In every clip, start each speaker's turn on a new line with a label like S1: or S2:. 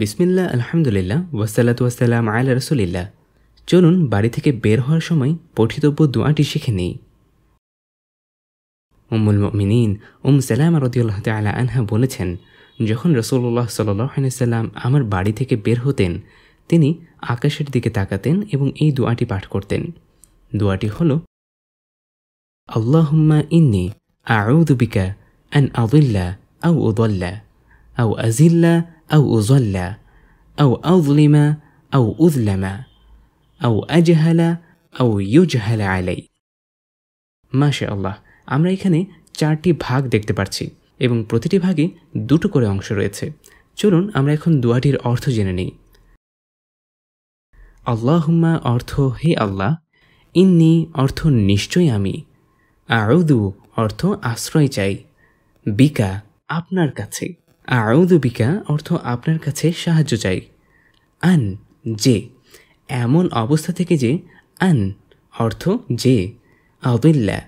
S1: বিসমিল্লা আলহামদুলিল্লাহ ওয়াসালাত ওয়াসালাম আয়লা রসুলিল্লাহ চলুন বাড়ি থেকে বের হওয়ার সময় পঠিতব্য দোয়াটি শিখে নেই উমুল মিনীন উম সালামা রদিউল্লাহ তালা আনহা বলেছেন যখন রসুল্লাহ সাল্লাম আমার বাড়ি থেকে বের হতেন তিনি আকাশের দিকে তাকাতেন এবং এই দোয়াটি পাঠ করতেন দোয়াটি হল আল্লাহম্মা ইন্নি আউদুবিকা আন আদুল্লা আউ উদল্লা আউ আজিল্লা أو أُظَلَّ أو أظلم أو أذلم أو أجهل أو يجهل علي ما شاء الله আমরা এখানে চারটি ভাগ দেখতে পাচ্ছি এবং প্রতিটি ভাগে দুটো করে অংশ রয়েছে চলুন আমরা এখন দোয়াটির অর্থ জেনে নিই আল্লাহুম্মা অর্থ হে আল্লাহ ইন্নি অর্থ নিশ্চয় আমি আউদু অর্থ আশ্রয় চাই বিকা আপনার কাছে আউদুবিকা অর্থ আপনার কাছে সাহায্য চাই আন যে এমন অবস্থা থেকে যে আন অর্থ যে আউদুল্লা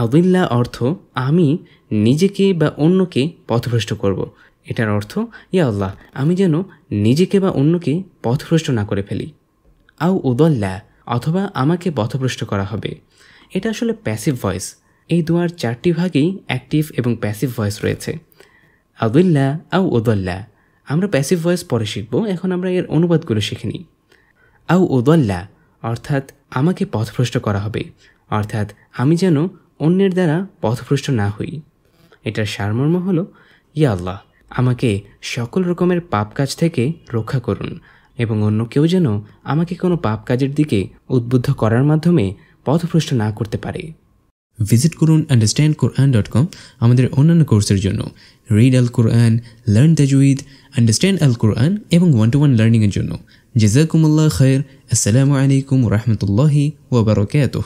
S1: আউদুল্লা অর্থ আমি নিজেকে বা অন্যকে পথভ্রষ্ট করব। এটার অর্থ ইয়া আল্লাহ আমি যেন নিজেকে বা অন্যকে পথভ্রষ্ট না করে ফেলি আউ উদল্লা অথবা আমাকে পথভ্রষ্ট করা হবে এটা আসলে প্যাসিভ ভয়েস এই দুয়ার চারটি ভাগেই অ্যাক্টিভ এবং প্যাসিভ ভয়েস রয়েছে আদুল্লা আউ ওদল্লা আমরা প্যাসিভ ভয়েস পরে শিখব এখন আমরা এর অনুবাদগুলো শিখে নিই আউ ওদল্লা অর্থাৎ আমাকে পথভ্রষ্ট করা হবে অর্থাৎ আমি যেন অন্যের দ্বারা পথভ্রষ্ট না হই এটার সারমর্ম হলো ইয়া আল্লাহ আমাকে সকল রকমের পাপ কাজ থেকে রক্ষা করুন এবং অন্য কেউ যেন আমাকে কোনো পাপ কাজের দিকে উদ্বুদ্ধ করার মাধ্যমে পথভ্রষ্ট না করতে পারে ভিজিট করুন আন্ডারস্ট্যান্ড কোরআন ডট কম আমাদের অন্যান্য কোর্সের জন্য read Al Quran learn tajweed understand Al Quran এবং ওয়ান টু ওয়ান লার্নিংয়ের জন্য জেজাকুমুল্লাহ খৈর আসসালামু আলাইকুম রহমতুল্লাহি ওবরকাত